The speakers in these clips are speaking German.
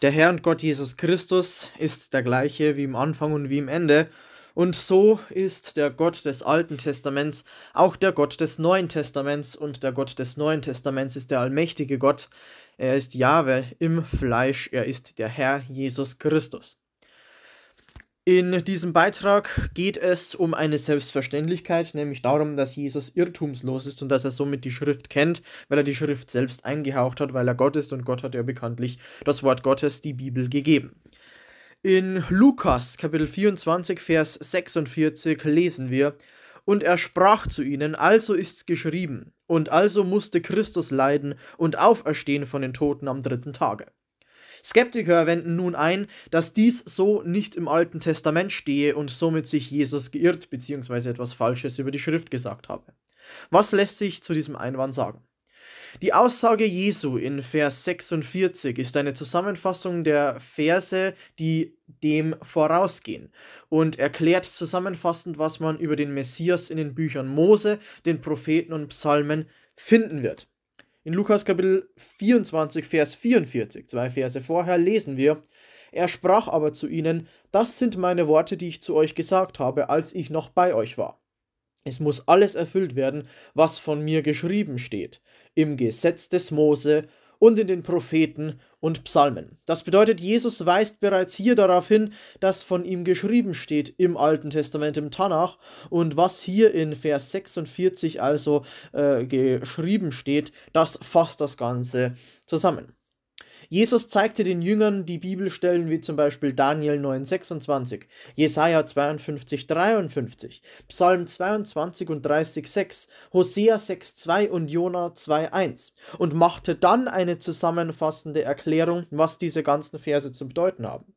Der Herr und Gott Jesus Christus ist der gleiche wie im Anfang und wie im Ende, und so ist der Gott des Alten Testaments auch der Gott des Neuen Testaments, und der Gott des Neuen Testaments ist der allmächtige Gott, er ist Jahwe im Fleisch, er ist der Herr Jesus Christus. In diesem Beitrag geht es um eine Selbstverständlichkeit, nämlich darum, dass Jesus irrtumslos ist und dass er somit die Schrift kennt, weil er die Schrift selbst eingehaucht hat, weil er Gott ist und Gott hat ja bekanntlich das Wort Gottes, die Bibel, gegeben. In Lukas Kapitel 24, Vers 46 lesen wir, und er sprach zu ihnen, also ist's geschrieben, und also musste Christus leiden und auferstehen von den Toten am dritten Tage. Skeptiker wenden nun ein, dass dies so nicht im Alten Testament stehe und somit sich Jesus geirrt bzw. etwas Falsches über die Schrift gesagt habe. Was lässt sich zu diesem Einwand sagen? Die Aussage Jesu in Vers 46 ist eine Zusammenfassung der Verse, die dem vorausgehen und erklärt zusammenfassend, was man über den Messias in den Büchern Mose, den Propheten und Psalmen finden wird. In Lukas Kapitel 24, Vers 44, zwei Verse vorher, lesen wir, er sprach aber zu ihnen, das sind meine Worte, die ich zu euch gesagt habe, als ich noch bei euch war. Es muss alles erfüllt werden, was von mir geschrieben steht, im Gesetz des Mose und in den Propheten und Psalmen. Das bedeutet, Jesus weist bereits hier darauf hin, dass von ihm geschrieben steht im Alten Testament, im Tanach. Und was hier in Vers 46 also äh, geschrieben steht, das fasst das Ganze zusammen. Jesus zeigte den Jüngern die Bibelstellen wie zum Beispiel Daniel 9,26, Jesaja 52,53, Psalm 22 und 30,6, Hosea 6,2 und Jona 2,1 und machte dann eine zusammenfassende Erklärung, was diese ganzen Verse zu bedeuten haben.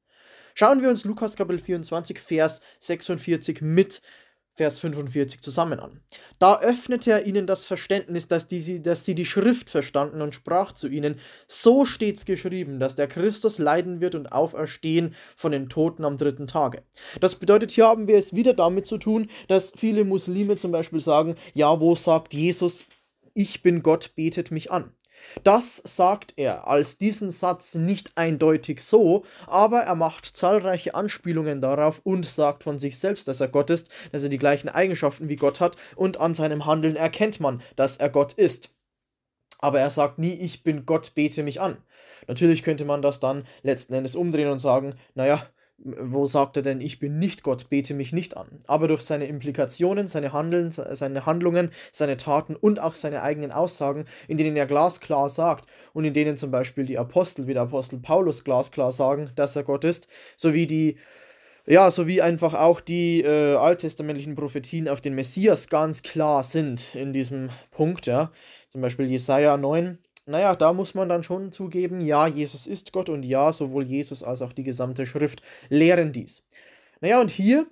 Schauen wir uns Lukas Kapitel 24, Vers 46 mit Vers 45 zusammen an. Da öffnete er ihnen das Verständnis, dass, die, dass sie die Schrift verstanden und sprach zu ihnen, so steht's geschrieben, dass der Christus leiden wird und auferstehen von den Toten am dritten Tage. Das bedeutet, hier haben wir es wieder damit zu tun, dass viele Muslime zum Beispiel sagen, ja, wo sagt Jesus, ich bin Gott, betet mich an. Das sagt er als diesen Satz nicht eindeutig so, aber er macht zahlreiche Anspielungen darauf und sagt von sich selbst, dass er Gott ist, dass er die gleichen Eigenschaften wie Gott hat und an seinem Handeln erkennt man, dass er Gott ist. Aber er sagt nie, ich bin Gott, bete mich an. Natürlich könnte man das dann letzten Endes umdrehen und sagen, naja, wo sagt er denn, ich bin nicht Gott, bete mich nicht an. Aber durch seine Implikationen, seine Handeln, seine Handlungen, seine Taten und auch seine eigenen Aussagen, in denen er glasklar sagt und in denen zum Beispiel die Apostel wie der Apostel Paulus glasklar sagen, dass er Gott ist, sowie die ja, sowie einfach auch die äh, alttestamentlichen Prophetien auf den Messias ganz klar sind in diesem Punkt, ja. Zum Beispiel Jesaja 9, naja, da muss man dann schon zugeben, ja, Jesus ist Gott und ja, sowohl Jesus als auch die gesamte Schrift lehren dies. Naja, und hier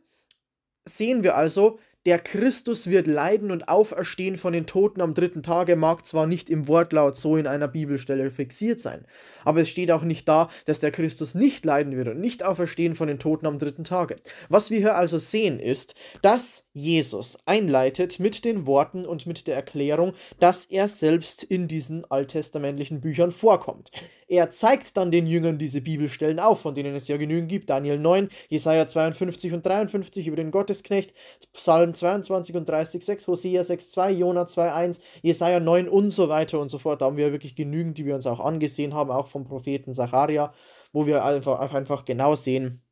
sehen wir also, der Christus wird leiden und auferstehen von den Toten am dritten Tage, mag zwar nicht im Wortlaut so in einer Bibelstelle fixiert sein, aber es steht auch nicht da, dass der Christus nicht leiden wird und nicht auferstehen von den Toten am dritten Tage. Was wir hier also sehen ist, dass Jesus einleitet mit den Worten und mit der Erklärung, dass er selbst in diesen alttestamentlichen Büchern vorkommt. Er zeigt dann den Jüngern diese Bibelstellen auf, von denen es ja genügend gibt. Daniel 9, Jesaja 52 und 53 über den Gottesknecht, Psalm 22 und 30, 6, Hosea 6, 2, Jona 2, 1, Jesaja 9 und so weiter und so fort. Da haben wir wirklich genügend, die wir uns auch angesehen haben, auch vom Propheten Zacharia, wo wir einfach, einfach genau sehen,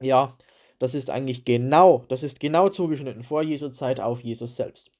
ja, das ist eigentlich genau, das ist genau zugeschnitten vor Jesu Zeit auf Jesus selbst.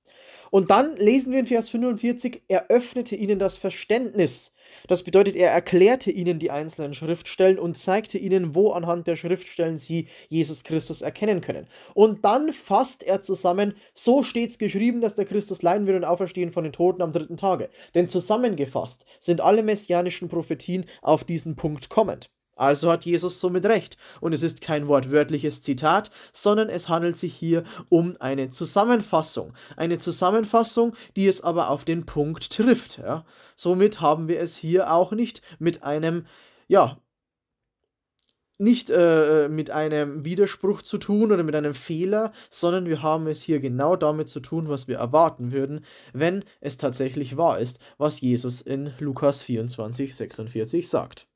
Und dann lesen wir in Vers 45, er öffnete ihnen das Verständnis. Das bedeutet, er erklärte ihnen die einzelnen Schriftstellen und zeigte ihnen, wo anhand der Schriftstellen sie Jesus Christus erkennen können. Und dann fasst er zusammen, so steht's geschrieben, dass der Christus leiden wird und auferstehen von den Toten am dritten Tage. Denn zusammengefasst sind alle messianischen Prophetien auf diesen Punkt kommend. Also hat Jesus somit recht. Und es ist kein wortwörtliches Zitat, sondern es handelt sich hier um eine Zusammenfassung. Eine Zusammenfassung, die es aber auf den Punkt trifft. Ja. Somit haben wir es hier auch nicht mit einem, ja, nicht äh, äh mit einem Widerspruch zu tun oder mit einem Fehler, sondern wir haben es hier genau damit zu tun, was wir erwarten würden, wenn es tatsächlich wahr ist, was Jesus in Lukas 24, 46 sagt.